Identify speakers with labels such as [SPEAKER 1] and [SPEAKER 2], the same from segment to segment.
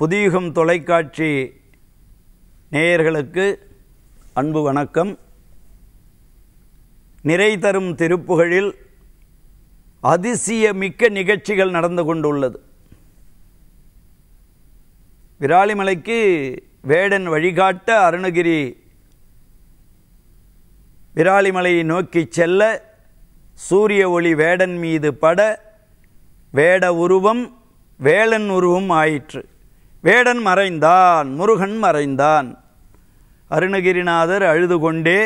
[SPEAKER 1] புதியுகம் தொலைக்காட்சி நேயர்களுக்கு அன்பு வணக்கம் நிறை தரும் திருப்புகளில் அதிசய மிக்க நிகழ்ச்சிகள் நடந்து கொண்டுள்ளது விராலிமலைக்கு வேடன் வழிகாட்ட அருணகிரி விராலிமலையை நோக்கி செல்ல சூரிய ஒளி வேடன் மீது பட வேட உருவம் வேளன் உருவம் ஆயிற்று வேடன் மறைந்தான் முருகன் மறைந்தான் அருணகிரிநாதர் அழுது கொண்டே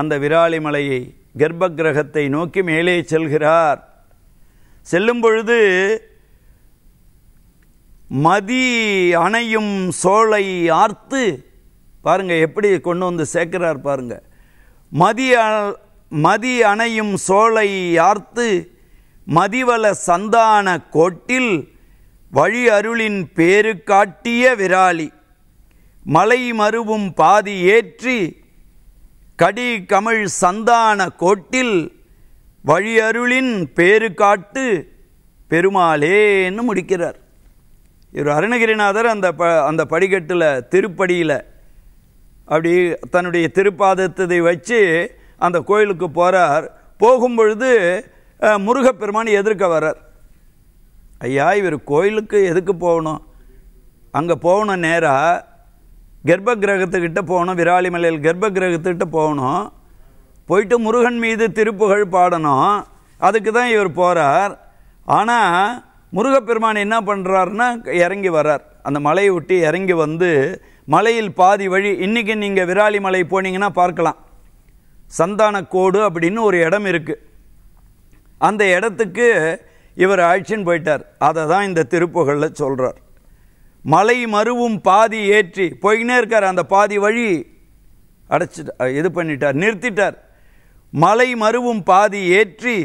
[SPEAKER 1] அந்த விராலிமலையை கர்ப்ப கிரகத்தை நோக்கி மேலே செல்கிறார் செல்லும் பொழுது மதி அணையும் சோலை ஆர்த்து பாருங்க எப்படி கொண்டு வந்து சேர்க்கிறார் பாருங்க மதி மதி அணையும் சோலை ஆர்த்து மதிவல சந்தான கோட்டில் வழி அருளின் பேரு காட்டிய விராலி மலை மருவும் பாதி ஏற்றி கடி கமிழ் சந்தான கோட்டில் வழி அருளின் பேரு காட்டு பெருமாளேன்னு முடிக்கிறார் இவர் அருணகிரிநாதர் அந்த ப அந்த படிக்கட்டில் திருப்படியில் அப்படி தன்னுடைய திருப்பாதத்தை வச்சு அந்த கோயிலுக்கு போகிறார் போகும்பொழுது முருகப்பெருமான் எதிர்க்க வர்றார் ஐயா இவர் கோயிலுக்கு எதுக்கு போகணும் அங்கே போகணும் நேராக கர்ப்ப கிரகத்துக்கிட்ட போகணும் விராலி மலையில் கர்ப்ப கிரகத்துக்கிட்ட போகணும் போயிட்டு முருகன் மீது திருப்புகழ் பாடணும் அதுக்கு தான் இவர் போகிறார் ஆனால் முருகப்பெருமான் என்ன பண்ணுறாருன்னா இறங்கி வரார் அந்த மலையை விட்டு இறங்கி வந்து மலையில் பாதி வழி இன்றைக்கி நீங்கள் விராலி மலை போனீங்கன்னா பார்க்கலாம் சந்தான கோடு அப்படின்னு ஒரு இடம் இருக்குது அந்த இடத்துக்கு இவர் ஆட்சின்னு போயிட்டார் அதை தான் இந்த திருப்புகளில் சொல்கிறார் மலை மருவும் பாதி ஏற்றி போய்கினே இருக்கார் அந்த பாதி வழி அடைச்சி இது பண்ணிட்டார் நிறுத்திட்டார் மலை மருவும் பாதி ஏற்றி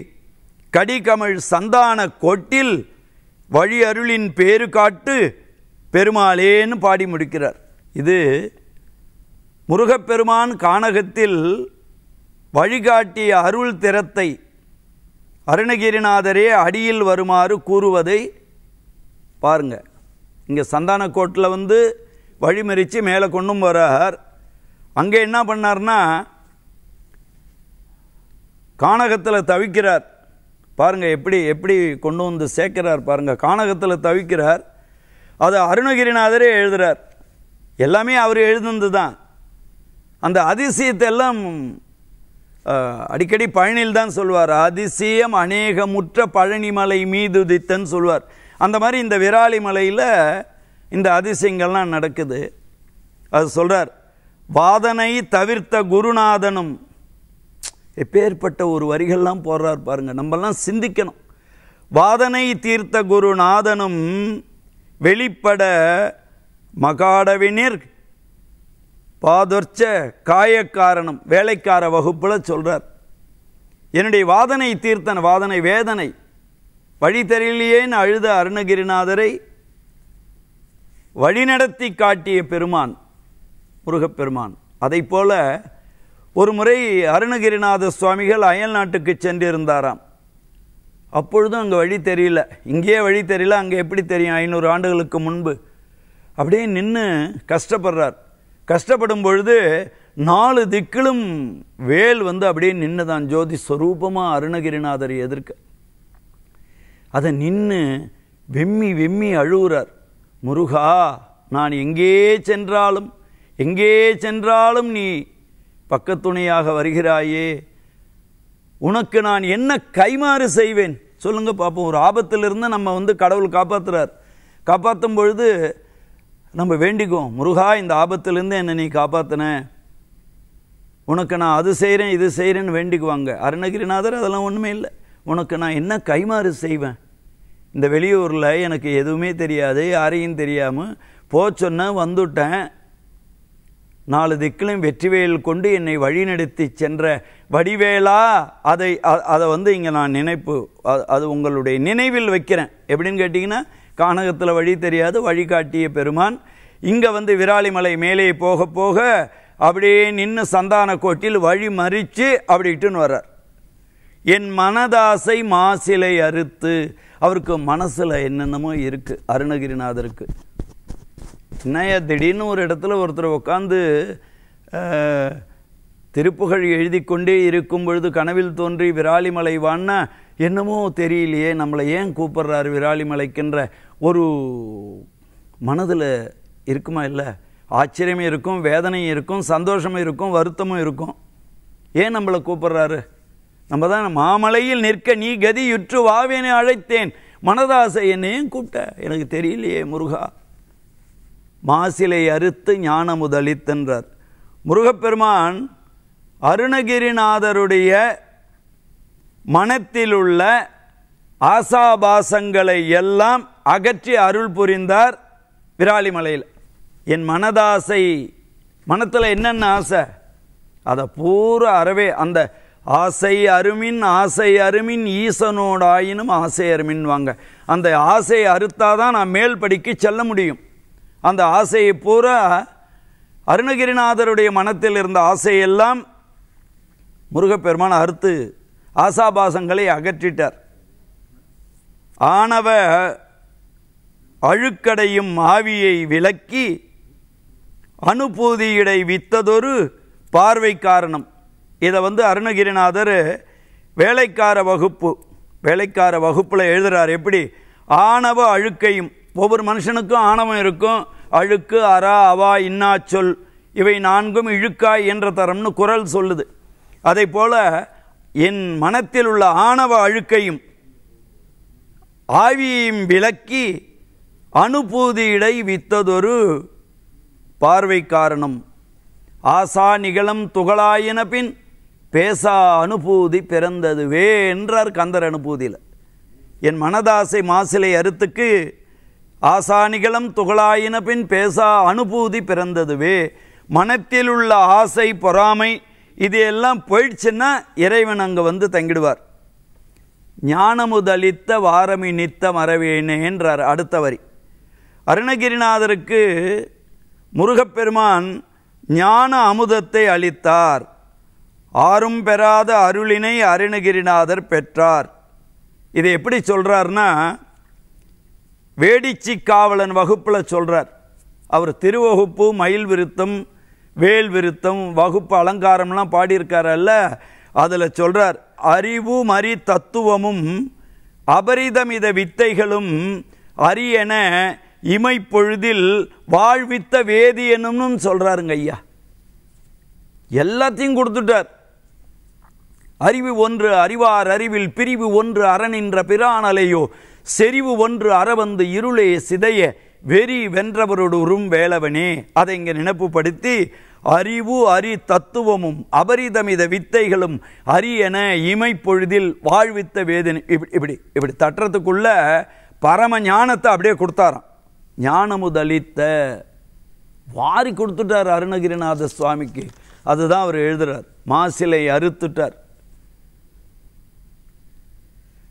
[SPEAKER 1] கடிகமழ் சந்தான கோட்டில் வழி அருளின் பேரு காட்டு பெருமாளேன்னு பாடி முடிக்கிறார் இது முருகப்பெருமான் கானகத்தில் வழிகாட்டிய அருள் திறத்தை அருணகிரிநாதரே அடியில் வருமாறு கூறுவதை பாருங்கள் இங்கே சந்தான கோட்டில் வந்து வழிமறித்து மேலே கொண்டும் வரார் அங்கே என்ன பண்ணார்னா கானகத்தில் தவிக்கிறார் பாருங்கள் எப்படி எப்படி கொண்டு வந்து சேர்க்கிறார் பாருங்கள் கானகத்தில் தவிக்கிறார் அது அருணகிரிநாதரே எழுதுகிறார் எல்லாமே அவர் எழுதுனது தான் அந்த அதிசயத்தை எல்லாம் அடிக்கடி பழனியில் தான் சொல்வார் அதிசயம் அநேகமுற்ற பழனிமலை மீது உதித்தன்னு சொல்வார் அந்த மாதிரி இந்த விராலி மலையில் இந்த அதிசயங்கள்லாம் நடக்குது அது சொல்கிறார் வாதனை தவிர்த்த குருநாதனும் எப்பேற்பட்ட ஒரு வரிகள்லாம் போடுறார் பாருங்கள் நம்மெல்லாம் சிந்திக்கணும் வாதனை தீர்த்த குருநாதனும் வெளிப்பட மகாடவினிற் பாதொர்ச்ச காயக்காரணம் வேலைக்கார வகுப்பில் சொல்கிறார் என்னுடைய வாதனை தீர்த்தன் வாதனை வேதனை வழித்தறியிலேன் அழுத அருணகிரிநாதரை வழிநடத்தி காட்டிய பெருமான் முருகப்பெருமான் அதை போல ஒரு முறை அருணகிரிநாத சுவாமிகள் அயல் நாட்டுக்கு சென்றிருந்தாராம் அப்பொழுதும் அங்கே வழி தெரியல இங்கேயே வழி தெரியல அங்கே எப்படி தெரியும் ஐநூறு ஆண்டுகளுக்கு முன்பு அப்படியே நின்று கஷ்டப்படுறார் கஷ்டப்படும் பொழுது நாலு திக்கிலும் வேல் வந்து அப்படியே நின்றுதான் ஜோதி ஸ்வரூபமாக அருணகிரிநாதர் எதிர்க்க அதை நின்று வெம்மி வெம்மி அழுகுறார் முருகா நான் எங்கே சென்றாலும் எங்கே சென்றாலும் நீ பக்கத்துணையாக வருகிறாயே உனக்கு நான் என்ன கைமாறு செய்வேன் சொல்லுங்க பார்ப்போம் ஒரு ஆபத்திலிருந்து நம்ம வந்து கடவுள் காப்பாற்றுறார் காப்பாற்றும் பொழுது நம்ம வேண்டிக்குவோம் முருகா இந்த ஆபத்திலேருந்து என்னை நீ காப்பாற்றின உனக்கு நான் அது செய்கிறேன் இது செய்கிறேன்னு வேண்டிக்குவாங்க அருணகிரிநாதர் அதெல்லாம் ஒன்றுமே இல்லை உனக்கு நான் என்ன கைமாறு செய்வேன் இந்த வெளியூரில் எனக்கு எதுவுமே தெரியாது யாரையும் தெரியாமல் போச்சொன்ன வந்துட்டேன் நாலு திக்கிலும் வெற்றிவேல் கொண்டு என்னை வழிநடத்தி சென்ற வடிவேலா அதை அதை வந்து இங்கே நான் நினைப்பு அது உங்களுடைய நினைவில் வைக்கிறேன் எப்படின்னு கேட்டிங்கன்னா கானகத்தில் வழி தெரியாது வழிகாட்டிய பெருமான் இங்கே வந்து விராலிமலை மேலே போக போக அப்படியே நின்று சந்தான கோட்டில் வழி மறித்து அப்படிட்டுன்னு வர்றார் என் மனதாசை மாசிலை அறுத்து அவருக்கு மனசில் என்னென்னமோ இருக்குது அருணகிரிநாதருக்கு என்னையா திடீர்னு ஒரு இடத்துல ஒருத்தர் உட்காந்து திருப்புகழ் எழுதி கொண்டே இருக்கும் பொழுது கனவில் தோன்றி விராலிமலை வான்னா என்னமோ தெரியலையே நம்மளை ஏன் கூப்பிட்றாரு மலைக்குன்ற ஒரு மனதில் இருக்குமா இல்லை ஆச்சரியமும் இருக்கும் வேதனையும் இருக்கும் சந்தோஷமும் இருக்கும் வருத்தமும் இருக்கும் ஏன் நம்மளை கூப்பிட்றாரு நம்ம தான் மாமலையில் நிற்க நீ கதி யுற்று வாவேனே அழைத்தேன் மனதாசை என்னையும் கூப்பிட்ட எனக்கு தெரியலையே முருகா மாசிலை அறுத்து ஞான முதலித்தென்றார் முருகப்பெருமான் அருணகிரிநாதருடைய மனத்திலுள்ள ஆசாபாசங்களை எல்லாம் அகற்றி அருள் புரிந்தார் விராலிமலையில் என் மனதாசை மனத்தில் என்னென்ன ஆசை அதை பூரா அறவே அந்த ஆசை அருமின் ஆசை அருமின் ஈசனோட ஆயினும் ஆசை வாங்க அந்த ஆசையை அறுத்தாதான் நான் மேல் படிக்க செல்ல முடியும் அந்த ஆசையை பூரா அருணகிரிநாதருடைய மனத்தில் இருந்த ஆசையெல்லாம் முருகப்பெருமான அறுத்து ஆசாபாசங்களை அகற்றிட்டார் ஆணவ அழுக்கடையும் ஆவியை விலக்கி அனுபூதியிடை வித்ததொரு பார்வை காரணம் இதை வந்து அருணகிரிநாதர் வேலைக்கார வகுப்பு வேலைக்கார வகுப்பில் எழுதுகிறார் எப்படி ஆணவ அழுக்கையும் ஒவ்வொரு மனுஷனுக்கும் ஆணவம் இருக்கும் அழுக்கு அரா அவா இன்னாச்சொல் இவை நான்கும் இழுக்காய் என்ற தரம்னு குரல் சொல்லுது அதை போல் என் மனத்தில் உள்ள ஆணவ அழுக்கையும் ஆவியையும் விளக்கி அனுபூதியிடை வித்ததொரு பார்வை காரணம் ஆசா நிகழம் துகளாயின பின் பேசா அனுபூதி பிறந்ததுவே என்றார் கந்தர் அனுபூதியில் என் மனதாசை மாசிலை அறுத்துக்கு ஆசானிகளும் துகளாயின பின் பேசா அனுபூதி பிறந்ததுவே மனத்தில் உள்ள ஆசை பொறாமை இது எல்லாம் போயிடுச்சுன்னா இறைவன் அங்கே வந்து தங்கிடுவார் ஞானமுதலித்த வாரமி நித்த மறவேனேன்றார் அடுத்த வரி அருணகிரிநாதருக்கு முருகப்பெருமான் ஞான அமுதத்தை அளித்தார் ஆறும் பெறாத அருளினை அருணகிரிநாதர் பெற்றார் இதை எப்படி சொல்கிறார்னா வேடிச்சி காவலன் வகுப்பில் சொல்கிறார் அவர் திருவகுப்பு மயில் விருத்தம் வேல் விருத்தம் வகுப்பு அலங்காரம்லாம் பாடியிருக்காரல்ல அதில் சொல்கிறார் அறிவும் மறி தத்துவமும் அபரிதமித வித்தைகளும் அரியன இமைப்பொழுதில் வாழ்வித்த வேதியனும்னு சொல்கிறாருங்க ஐயா எல்லாத்தையும் கொடுத்துட்டார் அறிவு ஒன்று அறிவார் அறிவில் பிரிவு ஒன்று அறநின்ற பிரானலையோ செறிவு ஒன்று அறவந்து இருளே சிதைய வெறி வென்றவரோடு உறும் வேளவனே அதை இங்கே நினப்புப்படுத்தி அறிவு அரி தத்துவமும் அபரிதமித வித்தைகளும் என இமைப்பொழுதில் வாழ்வித்த வேதனை இப்படி இப்படி இப்படி தட்டுறதுக்குள்ள பரம ஞானத்தை அப்படியே கொடுத்தாராம் ஞானமுதலித்த வாரி கொடுத்துட்டார் அருணகிரிநாத சுவாமிக்கு அதுதான் அவர் எழுதுறார் மாசிலை அறுத்துட்டார்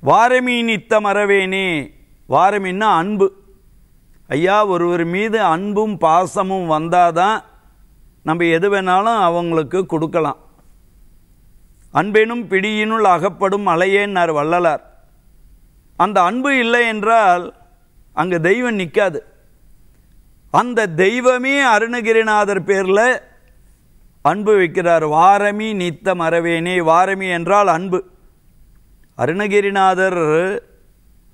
[SPEAKER 1] வாரமீனித்த மரவேனே வாரமின்னா அன்பு ஐயா ஒருவர் மீது அன்பும் பாசமும் வந்தாதான் நம்ம எது வேணாலும் அவங்களுக்கு கொடுக்கலாம் அன்பெனும் பிடியினுள் அகப்படும் அலையேன்னார் வள்ளலார் அந்த அன்பு இல்லை என்றால் அங்கே தெய்வம் நிற்காது அந்த தெய்வமே அருணகிரிநாதர் பேரில் அன்பு வைக்கிறார் வாரமி நீத்த மரவேனே வாரமி என்றால் அன்பு அருணகிரிநாதர்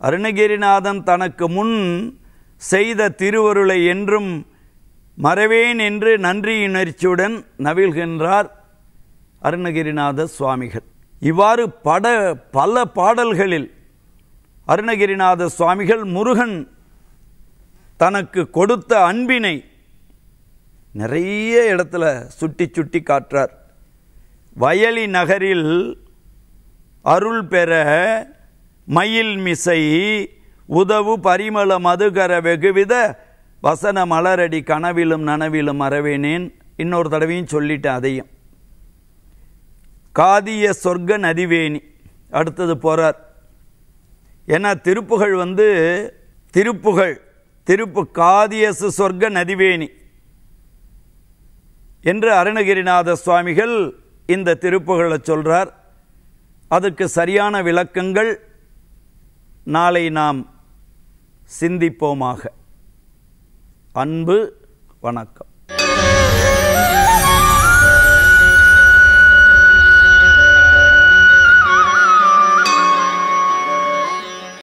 [SPEAKER 1] அருணகிரிநாதன் தனக்கு முன் செய்த திருவருளை என்றும் மறவேன் என்று நன்றியுணர்ச்சியுடன் நவிழ்கின்றார் அருணகிரிநாத சுவாமிகள் இவ்வாறு பட பல பாடல்களில் அருணகிரிநாத சுவாமிகள் முருகன் தனக்கு கொடுத்த அன்பினை நிறைய இடத்துல சுட்டி சுட்டி காட்டுறார் வயலி நகரில் அருள் பெற மயில் மிசை உதவு பரிமள மதுகர வெகுவித வசன மலரடி கனவிலும் நனவிலும் மறவேனேன் இன்னொரு தடவையும் சொல்லிட்டு அதையும் காதிய சொர்க்க நதிவேணி அடுத்தது போகிறார் ஏன்னா திருப்புகழ் வந்து திருப்புகழ் திருப்பு காதியசு சொர்க்க நதிவேணி என்று அருணகிரிநாத சுவாமிகள் இந்த திருப்புகழை சொல்கிறார் அதுக்கு சரியான விளக்கங்கள் நாளை நாம் சிந்திப்போமாக அன்பு வணக்கம்